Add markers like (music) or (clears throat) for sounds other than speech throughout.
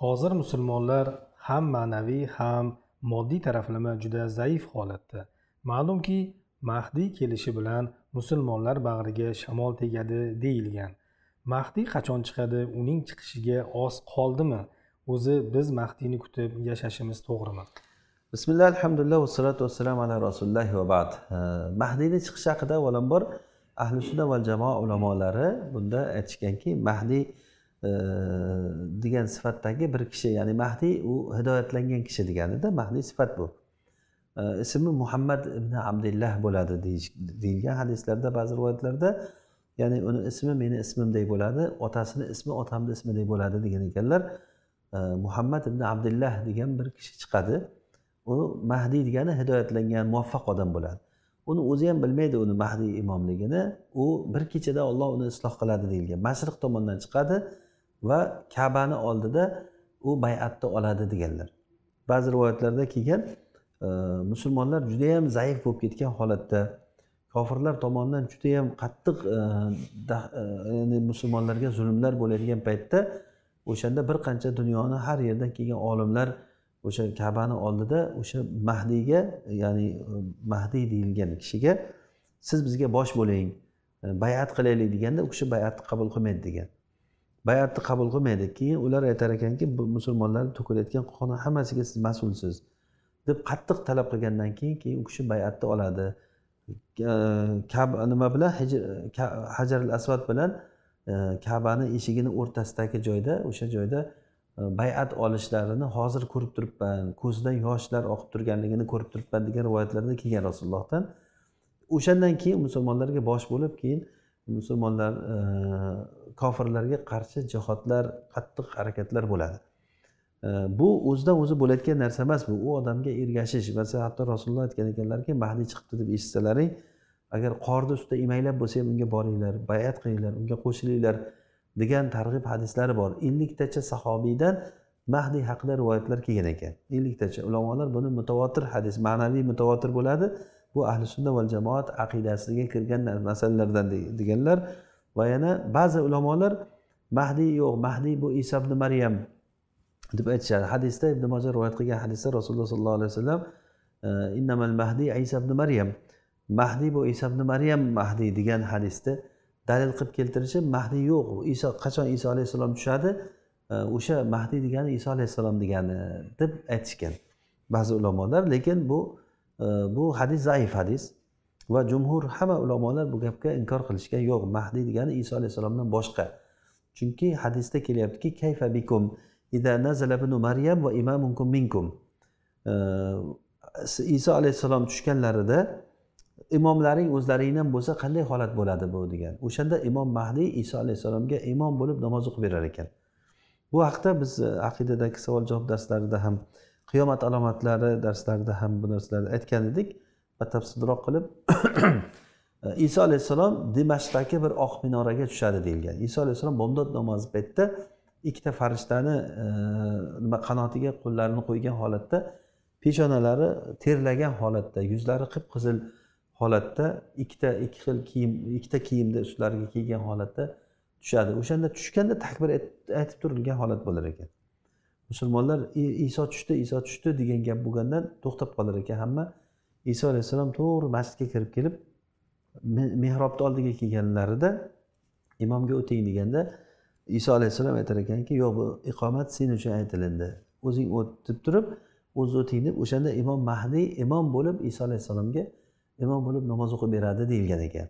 hozir musulmonlar ham ma'naviy ham moddiy taraflama juda zaif holatda ma'lumki mahdiy kelishi bilan musulmonlar bag'riga shamol tegadi deyilgan mahdiy qachon chiqadi uning chiqishiga oz qoldimi o'zi biz mahdiyni kutib yashashimiz to'g'rimi bismillah alhamdulillah vassalatu vassalam ala rasulillah vabad mahdiyni chiqishi haqida avvalambor ahli sunna va jamoa ulamolari bunda aytishganki mahdiy degan sifatdagi bir kishi ya'ni mahdiy u hidoyatlangan kishi deganida mahdiy sifat bu ismi muhammad ibn abdillah bo'ladi deyilgan hadislarda ba'zi rivoyatlarda ya'ni uni ismi meni ismimdek bo'ladi otasini ismi otamni ismidek bo'ladi degan ekanlar muhammad ibn abdillah degan bir kishi chiqadi u mahdiy degani hidoyatlangan muvaffaq odam bo'ladi uni o'zi ham bilmaydi uni mahdiy imomligini u bir kechada olloh uni isloh qiladi deyilgan mashriq tomondan chiqadi va kabani oldida u bayatni oladi deganlar ba'zi rivoyatlarda kelgan e, musulmonlar judayam zaif bo'lib ketgan holatda kofirlar tomonidan judayam qattiq e, e, ya'ni musulmonlarga zulmlar bo'layotgan paytda o'shanda bir qancha dunyoni har yerdan kelgan olimlar o'sha kabani oldida o'sha mahdiyga ya'ni mahdiy deyilgan kishiga siz bizga bosh bo'ling bayat qilaylik deganda u kishi bayatni qabul qilmaydi degan bayatni qabul qilmaydi keyin ular aytar ekanki bu musulmonlarni to'kilayotgan qoni hammasiga siz mas'ulsiz deb qattiq talab qilgandan keyin keyin u kishi bayatni oladi kab nima bilan hajaril asvat bilan e, kabani eshigini o'rtasidagi joyda o'sha joyda e, bayat olishlarini hozir ko'rib turibman ko'zidan yoshlar oqib turganligini ko'rib turibman degan rivoyatlarda kelgan rasulullohdan o'shandan keyin musulmonlarga bosh bo'lib keyin musulmonlar e, kofirlarga qarshi jihodlar qattiq harakatlar bo'ladi e, bu o'zidan o'zi bo'layotgan narsa emas bu u odamga ergashish va hatto rasululloh aytgan ekanlarki mahdiy chiqibdi deb eshitsalaring agar qorni ustida imanglab bo'lsa ham unga boringlar bayat qilinglar unga qo'shilinglar degan targ'ib hadislari bor elliktacha sahobiydan mahdiy haqida rivoyatlar kelgan ekan elliktacha ulamolar buni mutavotir hadis ma'naviy mutavotir bo'ladi bu ahli sunna val jamoat aqidasiga kirgan masalalardan deganlar va yana ba'zi ulamolar mahdiy yo'q mahdiy bu iso ibn maryam deb aytishadi hadisda ibn moja rivoyat qilgan hadisda rasululloh sollallohu alayhi vasallam e, innamal mahdiy iso ibn maryam mahdiy bu iso ibn maryam mahdiy degan hadisda dalil qilib keltirishi mahdiy yo'q iso qachon iso alayhissalom tushadi e, o'sha mahdiy degani iso alayhissalom degani deb aytishgan ba'zi ulamolar lekin bu bu hadis zaif hadis va jumhur hamma ulamolar bu gapga inkor qilishgan yo'q mahdiy degani iso alayhissalomdan boshqa chunki hadisda kelyaptiki kayfa bikum ida nazala ibnu maryam va imamunkum minkum iso alayhissalom tushganlarida imomlaring o'zlaringdan bo'lsa qanday holat bo'ladi bu degan o'shanda imom mahdiy iso alayhissalomga imom bo'lib namoz o'qib berar ekan bu haqida biz e, aqidadagi savol javob darslarida ham qiyomat alomatlari darslarida ham bu narsalarni aytgan edik batafsilroq qilib (clears throat) iso alayhissalom dimashqdagi bir oq minoraga tushadi deyilgan iso alayhissalom bomdod namozi paytida ikkita farishtani e, nima qanotiga qo'llarini qo'ygan holatda peshonalari terlagan holatda yuzlari qip qizil holatda ikkita ikki xil kiyim ikkita kiyimni ustlariga kiygan holatda tushadi o'shanda tushganda takbir aytib turilgan holat bo'lar ekan musulmonlar iso tushdi iso tushdi degan gap bo'lgandan to'xtab qolar ekan hamma iso alayhissalom to'g'ri masjidga kirib kelib mehrobni oldiga kelganlarida imomga o'ting deganda iso alayhissalom aytar ekanki yo'q bu iqomat sen uchun aytilindi o'zing o't deb turib o'zi o'ting deb o'shanda imom mahdiy imom bo'lib iso alayhissalomga imom bo'lib namoz o'qib beradi deyilgan ekan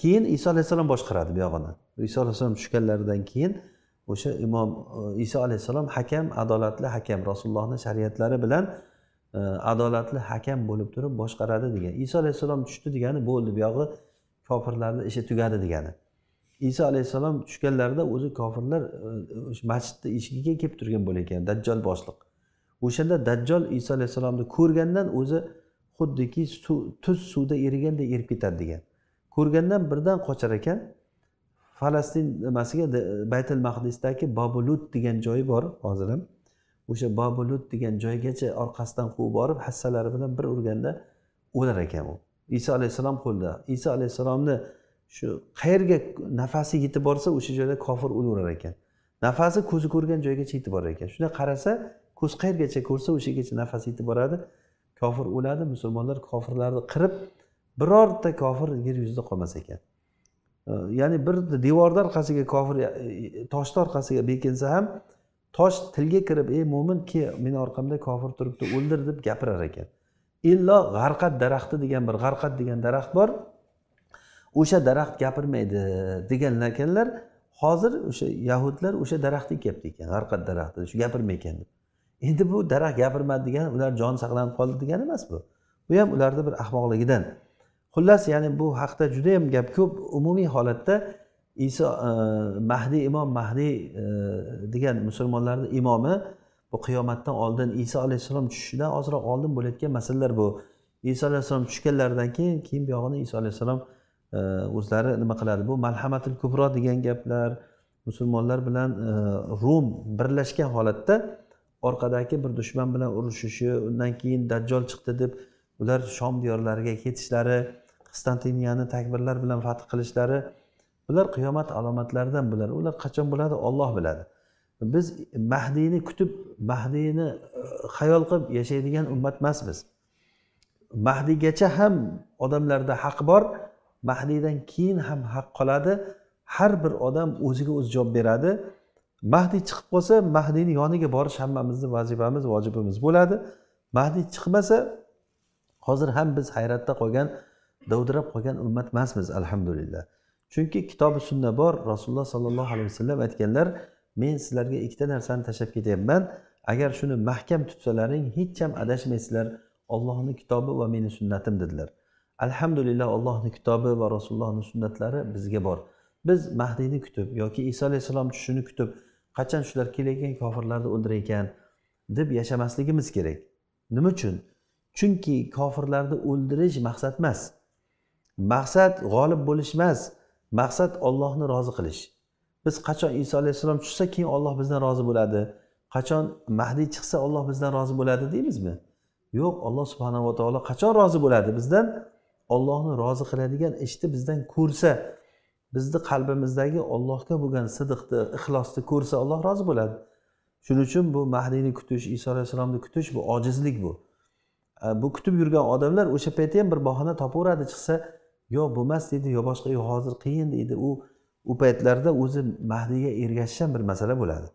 keyin iso alayhissalom boshqaradi buyog'ini iso alayhissalom tushganlaridan keyin o'sha imom e, iso alayhissalom hakam adolatli hakam rasulullohni shariatlari bilan e, adolatli hakam bo'lib turib boshqaradi degan iso alayhissalom tushdi degani bo'ldi buyog'i kofirlarni ishi tugadi degani iso alayhissalom tushganlarida o'zi kofirlar e, o'sha masjidni eshigiga kelib turgan ekan dajjol boshliq o'shanda dajjol iso alayhissalomni ko'rgandan o'zi xuddiki su, tuz suvda eriganday erib ketadi degan ko'rgandan birdan qochar ekan falastin nimasiga baytil mahdisdagi bobulut degan joyi bor hozir ham o'sha bobulut degan joygacha orqasidan quvib borib hassalari bilan bir urganda o'lar ekan u iso alayhissalom qo'lida iso alayhissalomni shu qayerga nafasi yetib borsa o'sha joyda kofir o'laverar ekan nafasi ko'zi ko'rgan joygacha yetib borar ekan shunda qarasa ko'z qayergacha ko'rsa o'sha yergacha nafasi yetib boradi kofir o'ladi musulmonlar kofirlarni qirib birorta kofir yer yuzida qolmas ekan ya'ni bir devorni orqasiga kofir e, toshni orqasiga bekinsa ham tosh tilga kirib ey mo'min ke meni orqamda kofir turibdi o'ldir deb gapirar ekan illo g'arqat daraxti degan bir g'arqat degan daraxt bor o'sha daraxt gapirmaydi deganlar ekanlar hozir o'sha yahudlar o'sha daraxtga kelyapti ekan g'arqat daraxti shu gapirmay ekan deb endi bu daraxt gapirmadi degani ular jon saqlanib qoldi degani emas bu bu ham ularni bir ahmoqligidan xullas ya'ni bu haqda judayam gap ko'p umumiy holatda iso e, mahdiy imom mahdiy e, degan musulmonlarni imomi bu qiyomatdan oldin iso alayhissalom tushishidan ozroq oldin bo'layotgan masalalar bu iso alayhissalom tushganlaridan keyin keyin buyog'ini iso alayhissalom e, o'zlari nima qiladi bu malhamatil kubro degan gaplar musulmonlar bilan rum birlashgan holatda orqadagi bir dushman bilan urushishi undan keyin dajjol chiqdi deb ular shom diyorlariga ketishlari qistantiniyani takbirlar bilan fath qilishlari bular qiyomat alomatlaridan bular ular qachon bo'ladi olloh biladi biz mahdiyni kutib mahdiyni hayol e, qilib yashaydigan ummat emasmiz mahdiygacha ham odamlarda haq bor mahdiydan keyin ham haq qoladi har bir odam o'ziga o'zi javob beradi mahdiy chiqib qolsa mahdiyni yoniga borish hammamizni vazifamiz vojibimiz bo'ladi mahdiy chiqmasa hozir ham biz hayratda qolgan dovdirab qolgan ummat emasmiz alhamdulillah chunki kitobi sunna bor rasululloh sollallohu alayhi vasallam aytganlar men sizlarga ikkita narsani tashlab ketyapman agar shuni mahkam tutsalaring hech ham adashmaysizlar ollohni kitobi va meni sunnatim dedilar alhamdulillah ollohni kitobi va rasulullohni sunnatlari bizga bor biz mahdiyni kutib yoki iso alayhissalom tushishini kutib qachon shular kelayotgan kofirlarni o'ldirar ekan deb yashamasligimiz kerak nima uchun chunki kofirlarni o'ldirish maqsad emas maqsad g'olib bo'lish emas maqsad ollohni rozi qilish biz qachon iso alayhissalom tushsa keyin olloh bizdan rozi bo'ladi qachon mahdiy chiqsa olloh bizdan rozi bo'ladi deymizmi yo'q olloh subhanava taolo qachon rozi bo'ladi bizdan ollohni rozi qiladigan ishni bizdan ko'rsa bizni qalbimizdagi ollohga bo'lgan sidiqni ixlosni ko'rsa olloh rozi bo'ladi shuning uchun bu mahdiyni kutish iso alayhissalomni kutish bu ojizlik bu bu kutib yurgan odamlar o'sha paytda ham bir bahona topaveradi chiqsa yo bo'lmas deydi yo boshqa yo hozir qiyin deydi u u paytlarda o'zi mahdiyga ergashish ham bir masala bo'ladi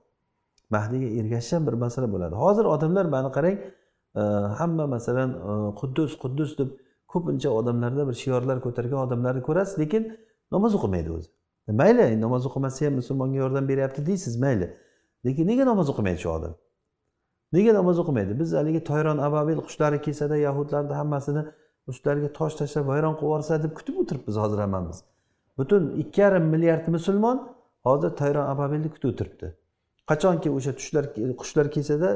mahdiyga ergashish ham bir masala bo'ladi hozir odamlar mana qarang e, hamma masalan e, quddus quddus deb ko'pincha odamlarda bir shiorlar ko'targan odamlarni ko'rasiz lekin namoz o'qimaydi o'zi mayli namoz o'qimasa ham musulmonga yordam beryapti deysiz mayli lekin nega namoz o'qimaydi shu odam nega namoz o'qimaydi biz haligi toyron ababil qushlari kelsada yahudlarni hammasini ustlariga tosh tashlab vayron qilib yuborsa deb kutib o'tiribmiz hozir hammamiz butun ikki yarim milliard musulmon hozir toyron ababilni kutib o'tiribdi qachonki o'sha tushlar qushlar kelsada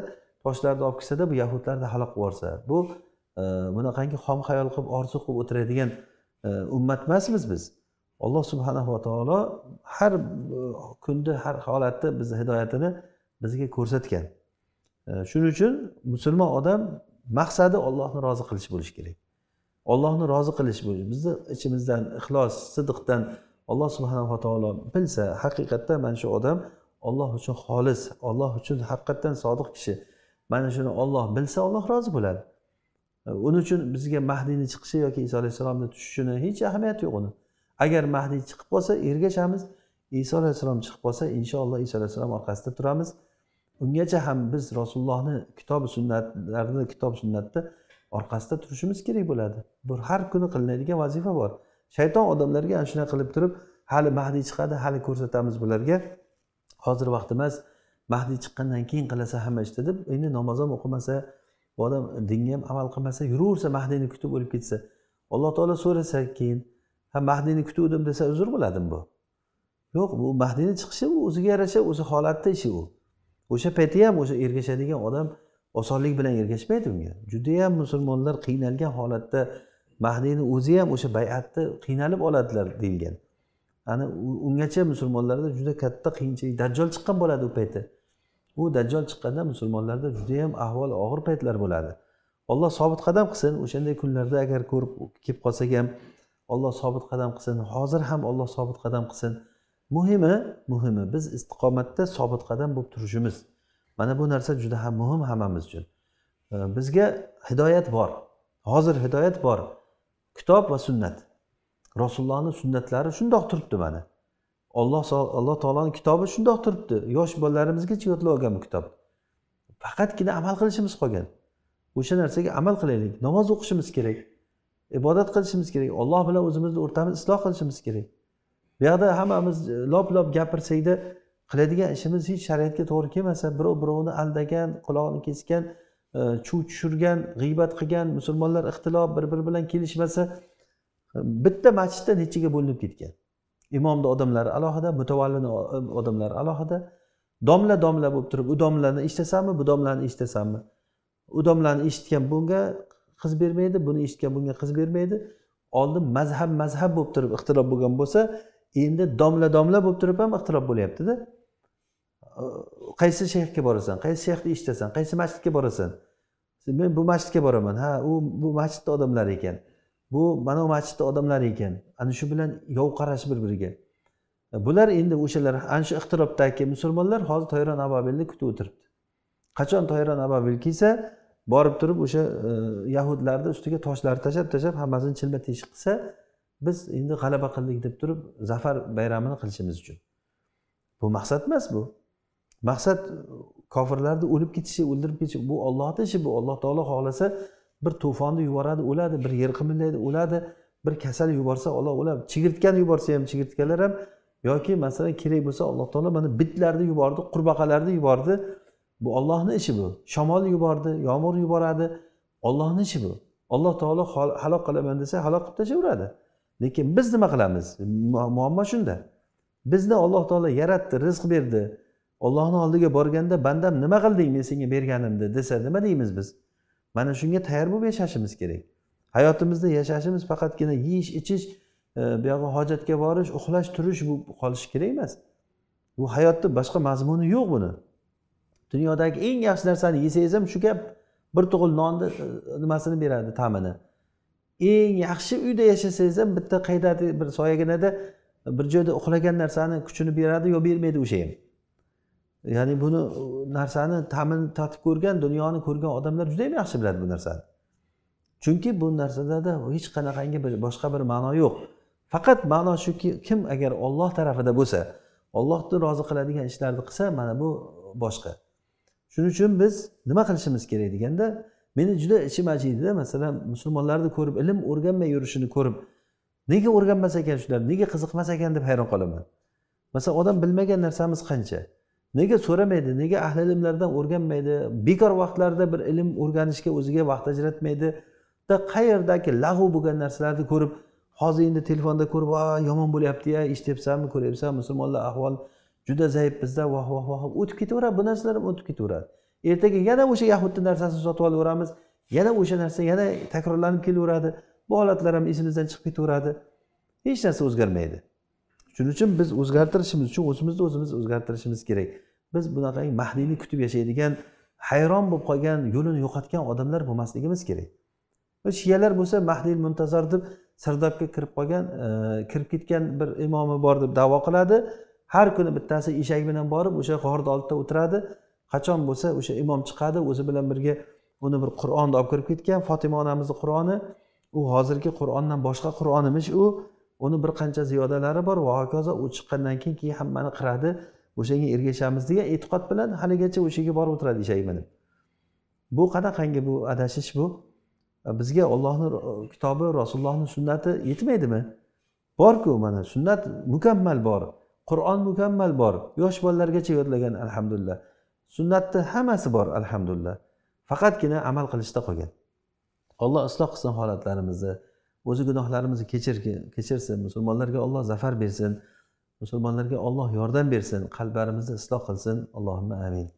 toshlarni olib kelsada bu yahudlarni halok qilib yuborsa bu e, bunaqangi xom xayol qilib orzu qilib o'tiradigan e, ummat emasmiz biz alloh subhanava taolo har e, kunda har holatda bizni hidoyatini bizga ko'rsatgan shuning uchun musulmon odam maqsadi ollohni rozi qilish bo'lishi kerak ollohni rozi qilish bizni ichimizdan ixlos sidiqdan alloh subhanava taolo bilsa haqiqatda mana shu odam olloh uchun xolis olloh uchun haqiqatdan sodiq kishi mana shuni olloh bilsa olloh rozi bo'ladi uning uchun bizga mahdiyni chiqishi yoki iso alayhissalomni tushishini hech ahamiyati yo'q uni agar mahdiy chiqib qolsa ergashamiz iso alayhissalom chiqib qolsa inshaalloh iso alayhissalom orqasida turamiz ungacha ham biz rasulullohni kitobi sunnatlarni kitob sunnatda orqasida turishimiz kerak bo'ladi bu har kuni qilinadigan vazifa bor shayton odamlarga ana shunaqa qilib turib hali mahdiy chiqadi hali ko'rsatamiz bularga hozir vaqt emas mahdiy chiqqandan keyin qilasa hamma ishni deb endi namoz ham o'qimasa bu odam dinga ham amal qilmasa yuraversa mahdiyni kutib o'lib ketsa alloh taolo so'rasa keyin ha mahdiyni kutuvdim desa uzr bo'ladimi bu yo'q bu mahdiyni chiqishi u o'ziga yarasha o'zi holatda ishi u o'sha paytda ham o'sha ergashadigan odam osonlik bilan ergashmaydi unga judayam musulmonlar qiynalgan holatda mahdiyni o'zi ham o'sha bay'atni qiynalib oladilar deyilgan ana ungacha musulmonlarda juda katta qiyinchilik dajjol chiqqan bo'ladi u payti u dajjol chiqqanda musulmonlarda judayam ahvol og'ir paytlar bo'ladi olloh sobit qadam qilsin o'shanday kunlarda agar ko'rib kelib qolsak ham olloh sobit qadam qilsin hozir ham olloh sobit qadam qilsin muhimi muhimi biz istiqomatda sobit qadam bo'lib turishimiz mana bu narsa juda ham muhim hammamiz uchun bizga hidoyat bor hozir hidoyat bor kitob va sunnat rasulullohni sunnatlari shundoq turibdi mana olloh alloh taoloni kitobi shundoq turibdi yosh bolalarimizgacha yodlab olgan bu kitob faqatgina amal qilishimiz qolgan o'sha narsaga amal qilaylik namoz o'qishimiz kerak ibodat qilishimiz kerak olloh bilan o'zimizni o'rtamizni isloh qilishimiz kerak bu yoqda hammamiz e, lop lop gapirsakda qiladigan ishimiz hech shariatga to'g'ri kelmasa birov birovni aldagan qulog'ini kesgan e, chuv tushirgan g'iybat qilgan musulmonlar ixtilof bir biri bilan kelishmasa bitta masjidda nechaga bo'linib ketgan imomni odamlari alohida mutavallini e, odamlari alohida domla domla bo'lib turib u domlani eshitasanmi bu domlani eshitasanmi u domlani eshitgan bunga qiz bermaydi buni eshitgan bunga qiz bermaydi oldin mazhab mazhab bo'lib turib ixtilof bo'lgan bo'lsa endi domla domla bo'lib turib ham ixtilof bo'lyaptida qaysi shayxga borasan qaysi shayxni eshitasan qaysi masjidga borasan men bu masjidga boraman ha u bu masjidni odamlari ekan bu mana bu masjidni odamlari ekan ana shu bilan yov qarash bir biriga bular endi o'shalar ana shu ixtirobdagi musulmonlar hozir toyron ababilni kutib o'tiribdi qachon toyron ababil kelsa borib turib o'sha e, yahudlarni ustiga toshlarni tashlab tashlab hammasini chilma teshik qilsa biz endi g'alaba qildik deb turib zafar bayramini qilishimiz uchun bu maqsad emas bu maqsad kofirlarni o'lib ketishi o'ldirib ketishi bu ollohni ishi bu alloh taolo xohlasa bir to'fonni yuboradi o'ladi bir yer qimirlaydi o'ladi bir kasal yuborsa olloh o'ladi chigirtkani yuborsa ham chigirtkalar ham yoki masalan kerak bo'lsa alloh taolo mana bitlarni yubordi qurbaqalarni yubordi bu ollohni ishi bu shamol yubordi yomg'ir yuboradi ollohni ishi bu alloh taolo halok qilaman desa halok qilib tashlayveradi lekin biz nima qilamiz muammo shunda bizni alloh taolo yaratdi rizq berdi ollohni oldiga borganda bandam nima qilding men senga berganimni desa nima deymiz biz mana shunga tayyor bo'lib yashashimiz kerak hayotimizda yashashimiz faqatgina yeyish ichish e, buyog'i hojatga borish uxlash turish bu qolishi kerak emas bu hayotni boshqa mazmuni yo'q buni dunyodagi eng yaxshi narsani yesangiz ham shu gap bir tug'il nonni e, nimasini beradi ta'mini eng yaxshi uyda yashasangiz ham bitta qaytadi bir soyaginada bir joyda uxlagan narsani kuchini beradi yo bermaydi o'sha ham ya'ni buni narsani ta'min tatib ko'rgan dunyoni ko'rgan odamlar juda yam yaxshi biladi bu narsani chunki bu narsalarda hech qanaqangi bir boshqa bir ma'no yo'q faqat ma'no shuki kim agar olloh tarafida bo'lsa ollohni rozi qiladigan ishlarni qilsa mana bu boshqa shuning uchun biz nima qilishimiz kerak deganda meni juda ichim achiydida masalan musulmonlarni ko'rib ilm o'rganmay yurishini ko'rib nega o'rganmas ekan shular nega qiziqmas ekan deb hayron qolaman masalan odam bilmagan narsamiz qancha nega so'ramaydi nega ahli ilmlardan o'rganmaydi bekor vaqtlarida bir ilm o'rganishga o'ziga vaqt ajratmaydi qayerdagi lag'u bo'lgan narsalarni ko'rib hozir endi telefonda ko'rib va yomon bo'lyaptiya ya eshityapsanmi ko'ryapsanmi musulmonlar ahvol juda zaif bizda vah vah vah o'tib ketaveradi bu narsalar ham o'tib ketaveradi ertaga yana o'sha yahudni narsasini sotib olaveramiz yana o'sha narsa yana takrorlanib kelaveradi bu holatlar ham esimizdan chiqib ketaveradi hech narsa o'zgarmaydi shuning uchun biz o'zgartirishimiz uchun o'zimizni o'zimiz o'zgartirishimiz kerak biz bunaqangi mahniyni kutib yashaydigan hayron bo'lib qolgan yo'lini yo'qotgan odamlar bo'lmasligimiz kerak shiyalar bo'lsa mahdil muntazor deb sirdobga kirib qolgan e, kirib ketgan bir imomi bor deb davo qiladi har kuni bittasi eshak bilan borib o'sha g'orni oldida o'tiradi qachon bo'lsa o'sha imom chiqadi o'zi bilan birga uni bir qur'onni olib kirib ketgan fotima onamizni qur'oni u hozirgi qur'ondan boshqa qur'on emish u uni bir qancha ziyodalari bor va hokazo u chiqqandan keyin keyin hammani qiradi o'shanga ergashamiz degan e'tiqod bilan haligacha o'sha yerga borib o'tiradi isha minib bu qanaqangi bu adashish bu e, bizga ollohni kitobi rasulullohni sunnati yetmaydimi borku mana sunnat mukammal bor qur'on mukammal bor yosh bolalargacha yodlagan alhamdulillah sunnatni hammasi bor alhamdulillah faqatgina amal qilishda qolgan olloh isloh qilsin holatlarimizni o'zi gunohlarimizni kechirsin musulmonlarga olloh zafar bersin musulmonlarga olloh yordam bersin qalblarimizni isloh qilsin allohimma amin